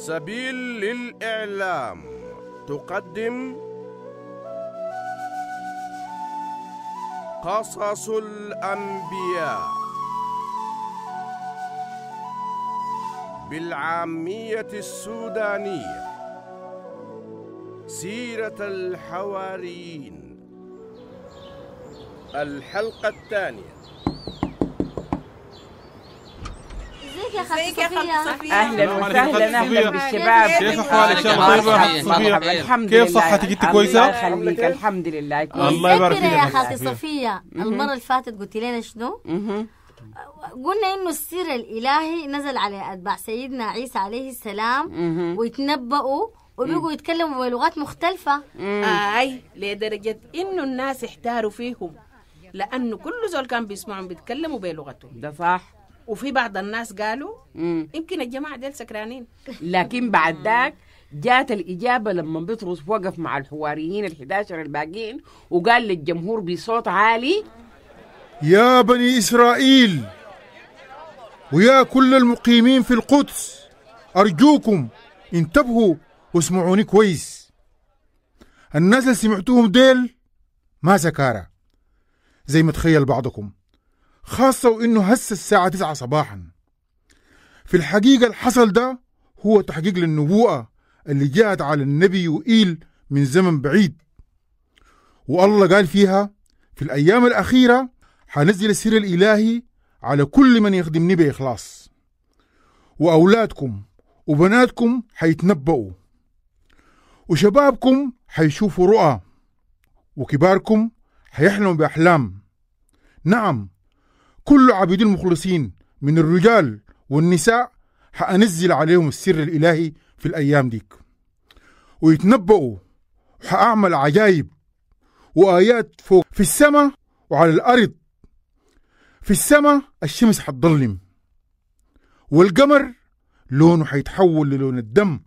سبيل للإعلام تقدم قصص الأنبياء بالعامية السودانية سيرة الحواريين الحلقة الثانية ازيك يا خالتي صفية اهلا وسهلا اهلا بالشباب كيف حالك ان شاء الله طيبة الحمد كيف صحتك انت كويسة؟ الله يخليك الحمد لله الله يبارك فيك يا خالتي صفية المرة اللي فاتت قلت لنا شنو؟ قلنا انه السر الالهي نزل على اتباع سيدنا عيسى عليه السلام ويتنبؤوا وبيقوا يتكلموا بلغات مختلفة اي لدرجة انه الناس احتاروا فيهم لانه كل زول كان بيسمعهم بيتكلموا بلغتهم ده صح وفي بعض الناس قالوا يمكن الجماعه ديل سكرانين لكن بعد ذاك جات الإجابة لما بطرس وقف مع الحواريين ال11 الباقيين وقال للجمهور بصوت عالي يا بني إسرائيل ويا كل المقيمين في القدس أرجوكم انتبهوا واسمعوني كويس الناس اللي سمعتوهم ديل ما سكارى زي ما تخيل بعضكم خاصة وإنه هسه الساعة 9 صباحا في الحقيقة الحصل ده هو تحقيق للنبوءة اللي جاءت على النبي وإيل من زمن بعيد والله قال فيها في الأيام الأخيرة حنزل السر الإلهي على كل من يخدمني بإخلاص وأولادكم وبناتكم حيتنبؤوا وشبابكم حيشوفوا رؤى وكباركم حيحلموا بأحلام نعم كل عبيد المخلصين من الرجال والنساء حأنزل عليهم السر الإلهي في الأيام ديك ويتنبؤوا وحأعمل عجائب وآيات فوق في السماء وعلى الأرض في السماء الشمس حتظلم والقمر لونه حيتحول للون الدم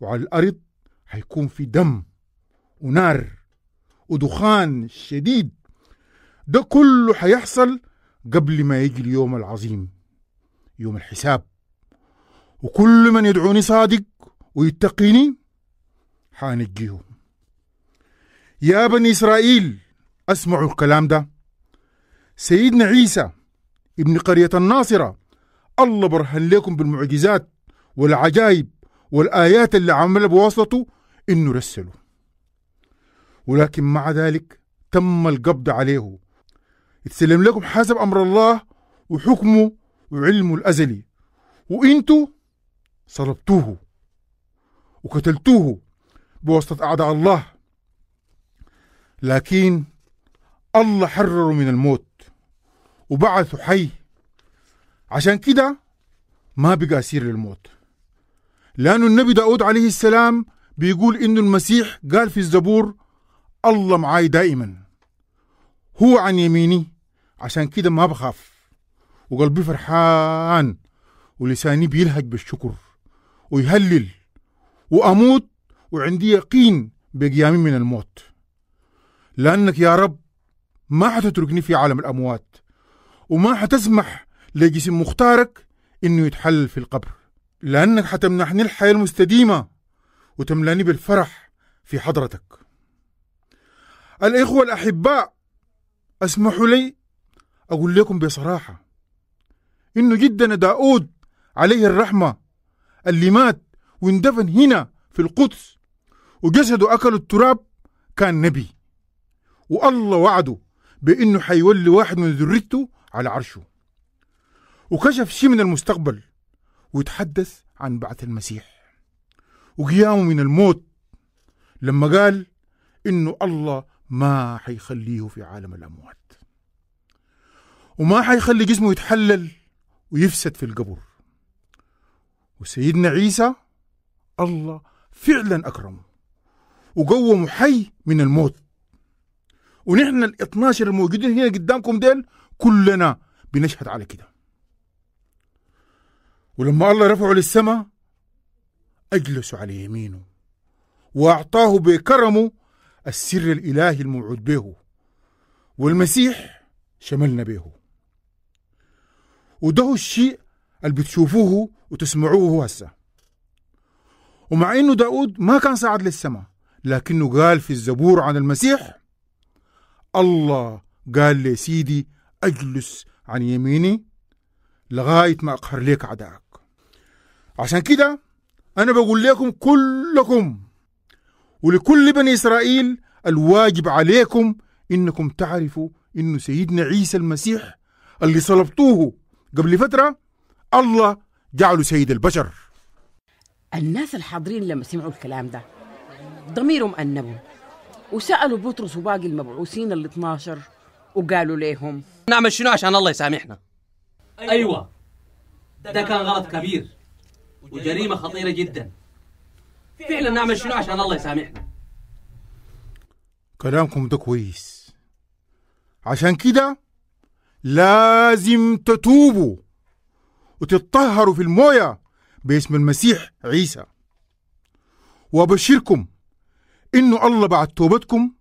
وعلى الأرض حيكون في دم ونار ودخان شديد ده كله هيحصل قبل ما يجي اليوم العظيم يوم الحساب وكل من يدعوني صادق ويتقيني حانجيهم يا بني إسرائيل اسمعوا الكلام ده سيدنا عيسى ابن قرية الناصرة الله برهن لكم بالمعجزات والعجائب والآيات اللي عملها بواسطته إنه رسله ولكن مع ذلك تم القبض عليه يتسلم لكم حسب أمر الله وحكمه وعلمه الأزلي وإنتوا صلبتوه وقتلتوه بواسطة أعداء الله لكن الله حرره من الموت وبعثه حي عشان كده ما بقى أسير للموت لأن النبي داود عليه السلام بيقول إنه المسيح قال في الزبور الله معاي دائما هو عن يميني عشان كده ما بخاف وقلبي فرحان ولساني بيلهج بالشكر ويهلل وأموت وعندي يقين بقيامي من الموت لأنك يا رب ما حتتركني في عالم الأموات وما حتسمح لجسم مختارك إنه يتحلل في القبر لأنك حتمنحني الحياة المستديمة وتملاني بالفرح في حضرتك الإخوة الأحباء اسمحوا لي أقول لكم بصراحة إنه جدنا داود عليه الرحمة اللي مات واندفن هنا في القدس وجسده أكل التراب كان نبي والله وعده بإنه حيولي واحد من ذريته على عرشه وكشف شيء من المستقبل وتحدث عن بعث المسيح وقيامه من الموت لما قال إنه الله ما حيخليه في عالم الأموات وما حيخلي جسمه يتحلل ويفسد في القبر وسيدنا عيسى الله فعلا أكرمه وقومه حي من الموت ونحن ال 12 الموجودين هنا قدامكم ديل كلنا بنشهد على كده ولما الله رفعه للسماء أجلسوا على يمينه وأعطاه بكرمه السر الإلهي الموعود به والمسيح شملنا به وده الشيء اللي بتشوفوه وتسمعوه هسه ومع انه داود ما كان صعد للسماء لكنه قال في الزبور عن المسيح الله قال لي سيدي اجلس عن يميني لغاية ما اقهر ليك اعدائك عشان كده انا بقول لكم كلكم ولكل بني اسرائيل الواجب عليكم انكم تعرفوا انه سيدنا عيسى المسيح اللي صلبتوه قبل فترة الله جعله سيد البشر الناس الحاضرين لما سمعوا الكلام ده ضميرهم أنبوا وسألوا بطرس وباقي المبعوثين ال 12 وقالوا ليهم نعمل شنو عشان الله يسامحنا أيوة. أيوة ده كان غلط كبير وجريمة خطيرة جدا فعلا نعمل شنو عشان الله يسامحنا كلامكم ده كويس عشان كده لازم تتوبوا وتتطهروا في المويه باسم المسيح عيسى وأبشركم إنه الله بعد توبتكم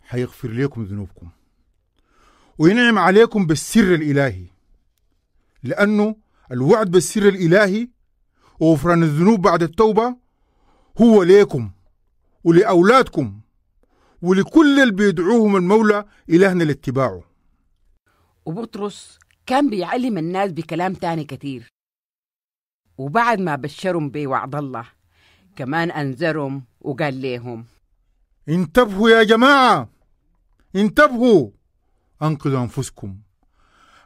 حيغفر لكم ذنوبكم وينعم عليكم بالسر الإلهي لأنه الوعد بالسر الإلهي وغفران الذنوب بعد التوبة هو ليكم ولأولادكم ولكل اللي بيدعوهم المولى إلهنا لاتباعه وبطرس كان بيعلم الناس بكلام تاني كتير وبعد ما بشرهم بوعد الله كمان أنذرهم وقال لهم انتبهوا يا جماعة انتبهوا أنقذوا أنفسكم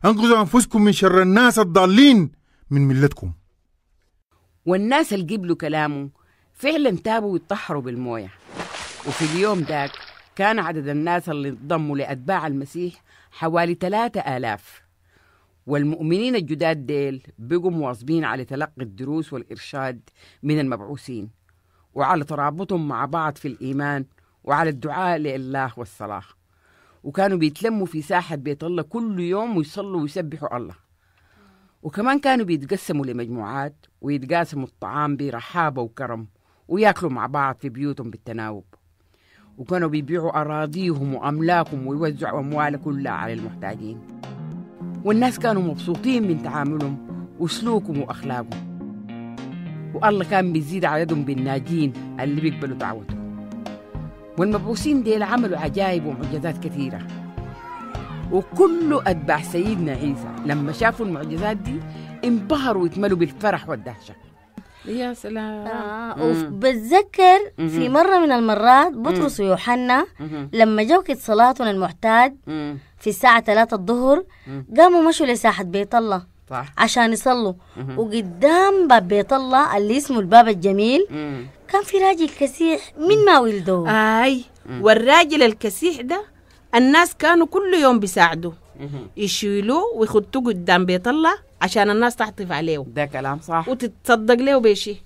أنقذوا أنفسكم من شر الناس الضالين من ملتكم والناس اللي قبلوا كلامه فعلا تابوا واتطهروا بالمويه وفي اليوم ذاك كان عدد الناس اللي انضموا لأتباع المسيح حوالي 3000 والمؤمنين الجداد ديل بقوا مواظبين على تلقي الدروس والإرشاد من المبعوثين وعلى ترابطهم مع بعض في الإيمان وعلى الدعاء لله والصلاة وكانوا بيتلموا في ساحة بيت الله كل يوم ويصلوا ويسبحوا الله وكمان كانوا بيتقسموا لمجموعات ويتقاسموا الطعام برحابة وكرم وياكلوا مع بعض في بيوتهم بالتناوب وكانوا بيبيعوا أراضيهم وأملاكهم ويوزعوا أموال كلها على المحتاجين والناس كانوا مبسوطين من تعاملهم وسلوكهم وأخلاقهم والله كان بيزيد عددهم بالناجين اللي بيقبلوا دعوته والمبعوثين ديل عملوا عجائب ومعجزات كثيرة وكل أتباع سيدنا عيسى لما شافوا المعجزات دي انبهروا واتملوا بالفرح والدهشة يا سلام آه وبتذكر في مرة من المرات بطرس ويوحنا لما جو وقت صلاتنا المعتاد في الساعة 3 الظهر قاموا مشوا لساحة بيت الله صح عشان يصلوا وقدام باب بيت الله اللي اسمه الباب الجميل كان في راجل كسيح من ما ولده اي والراجل الكسيح ده الناس كانوا كل يوم بيساعدوه يشيلوه ويخطوه قدام بيت الله عشان الناس تعطف عليه ده كلام صح وتتصدق له بشيء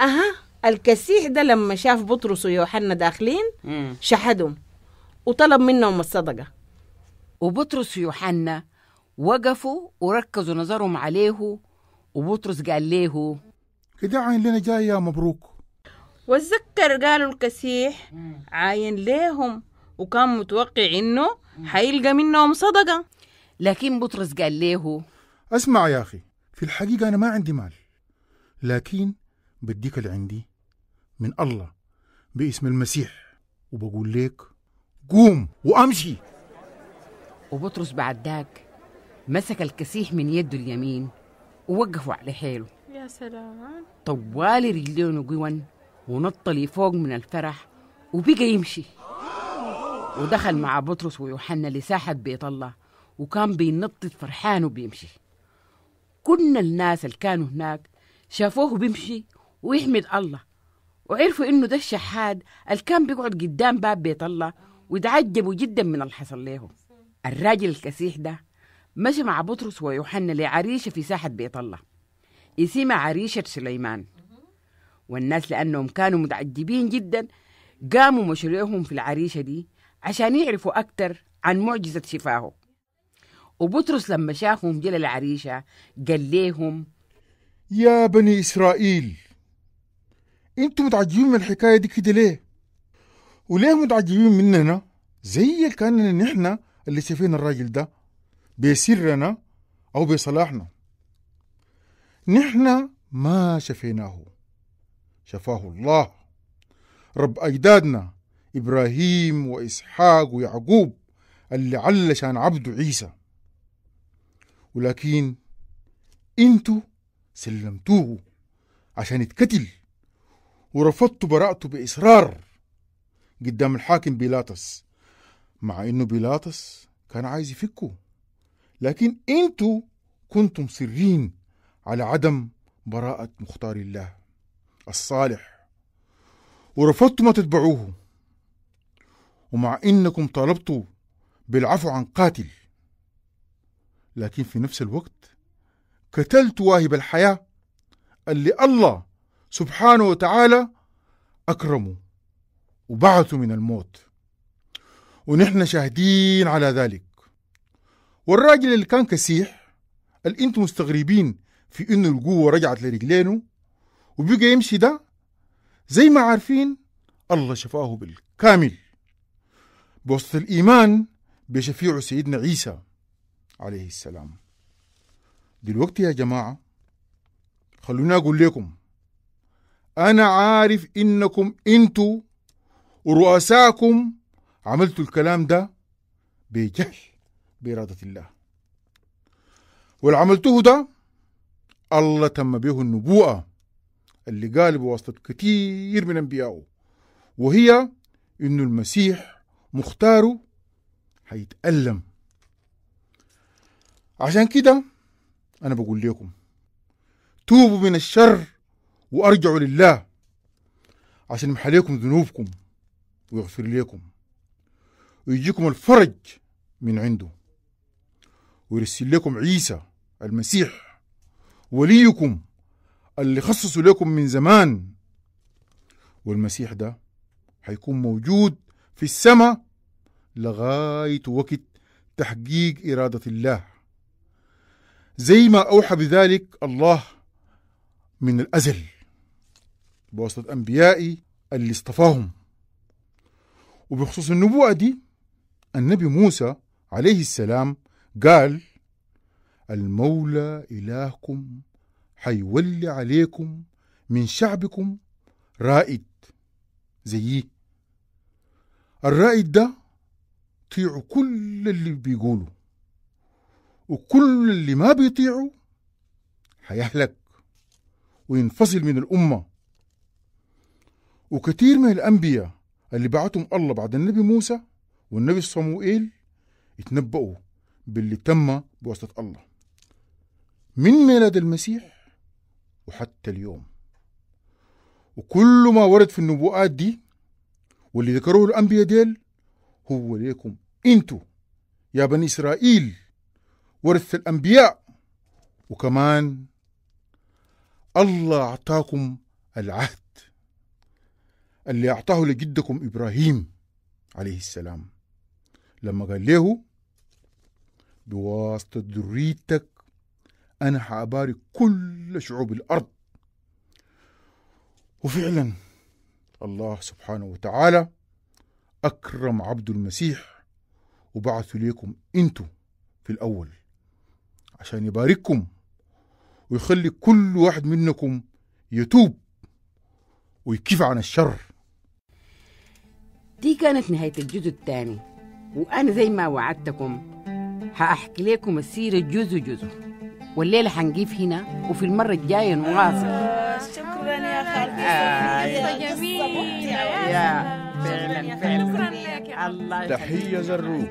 اها الكسيح ده لما شاف بطرس ويوحنا داخلين شحدهم وطلب منهم الصدقة وبطرس ويوحنا وقفوا وركزوا نظرهم عليه وبطرس قال له كده عين لنا جاي يا مبروك وذكر قالوا الكسيح عاين ليهم وكان متوقع انه حيلقى منهم صدقة لكن بطرس قال له اسمع يا اخي في الحقيقه انا ما عندي مال لكن بديك اللي عندي من الله باسم المسيح وبقول لك قوم وامشي وبطرس بعد داك مسك الكسيح من يده اليمين ووقفوا على حيله يا سلام طوال رجلين قوان ونط لي فوق من الفرح وبقى يمشي ودخل مع بطرس ويوحنا لساحة بيت الله وكان بينطط فرحان وبيمشي كل الناس اللي كانوا هناك شافوه بيمشي ويحمد الله وعرفوا إنه ده الشحاد اللي كان بيقعد قدام باب بيت الله وتعجبوا جدا من اللي حصل ليهم الراجل الكسيح ده مشى مع بطرس ويوحنا لعريشة في ساحة بيت الله اسمها عريشة سليمان والناس لأنهم كانوا متعجبين جدا قاموا مشروعهم في العريشة دي عشان يعرفوا أكتر عن معجزة شفاهه وبطرس لما شافهم جل العريشة قال لهم يا بني إسرائيل انتوا متعجبين من الحكاية دي كده ليه؟ وليه متعجبين مننا؟ زي كأننا نحن اللي شايفين الراجل ده بسرنا أو بصلاحنا نحن ما شفيناه شفاه الله رب أجدادنا إبراهيم وإسحاق ويعقوب اللي علشان عبده عيسى ولكن انتو سلمتوه عشان يتقتل ورفضتوا براءته بإصرار قدام الحاكم بيلاطس مع انه بيلاطس كان عايز يفكه لكن انتو كنتم مصرين على عدم براءة مختار الله الصالح ورفضتوا ما تتبعوه ومع انكم طالبتوا بالعفو عن قاتل لكن في نفس الوقت قتلت واهب الحياة اللي الله سبحانه وتعالى أكرمه وبعثه من الموت ونحن شاهدين على ذلك والراجل اللي كان كسيح اللي انتم مستغربين في انه القوة رجعت لرجلينه وبقى يمشي ده زي ما عارفين الله شفاه بالكامل بوسط الإيمان بشفيع سيدنا عيسى عليه السلام دلوقتي يا جماعة خلونا أقول لكم أنا عارف إنكم أنتوا ورؤساكم عملتوا الكلام ده بجهل بإرادة الله والعملته ده الله تم به النبوءة اللي قال بواسطة كتير من أنبيائه وهي إنه المسيح مختاره هيتألم عشان كده أنا بقول لكم توبوا من الشر وأرجعوا لله عشان لكم ذنوبكم ويغفر لكم ويجيكم الفرج من عنده ويرسل لكم عيسى المسيح وليكم اللي خصصوا لكم من زمان والمسيح ده حيكون موجود في السماء لغاية وقت تحقيق إرادة الله زي ما أوحى بذلك الله من الأزل بواسطة أنبيائي اللي اصطفاهم وبخصوص النبوءة دي النبي موسى عليه السلام قال المولى إلهكم حيولي عليكم من شعبكم رائد زيي الرائد ده طيعوا كل اللي بيقولوا وكل اللي ما بيطيعوا حيهلك وينفصل من الأمة وكثير من الأنبياء اللي بعتهم الله بعد النبي موسى والنبي صموئيل اتنبأوا باللي تم بواسطة الله من ميلاد المسيح وحتى اليوم وكل ما ورد في النبوءات دي واللي ذكروه الأنبياء ديل هو ليكم انتو يا بني إسرائيل ورث الأنبياء وكمان الله أعطاكم العهد اللي أعطاه لجدكم إبراهيم عليه السلام لما قال له بواسطة ذريتك أنا حأبارك كل شعوب الأرض وفعلا الله سبحانه وتعالى أكرم عبد المسيح وبعث ليكم أنتم في الأول عشان يبارككم ويخلي كل واحد منكم يتوب ويكف عن الشر دي كانت نهاية الجزء الثاني وأنا زي ما وعدتكم هأحكي لكم السيرة جزء جزء والليلة حنقيف هنا وفي المرة الجاية نواصل آه شكرا يا خالتي آه قصة جميل يا فعلا فعلا شكرا لك يا الله تحية زروق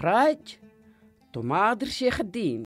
Fruit, tomaten, gedien.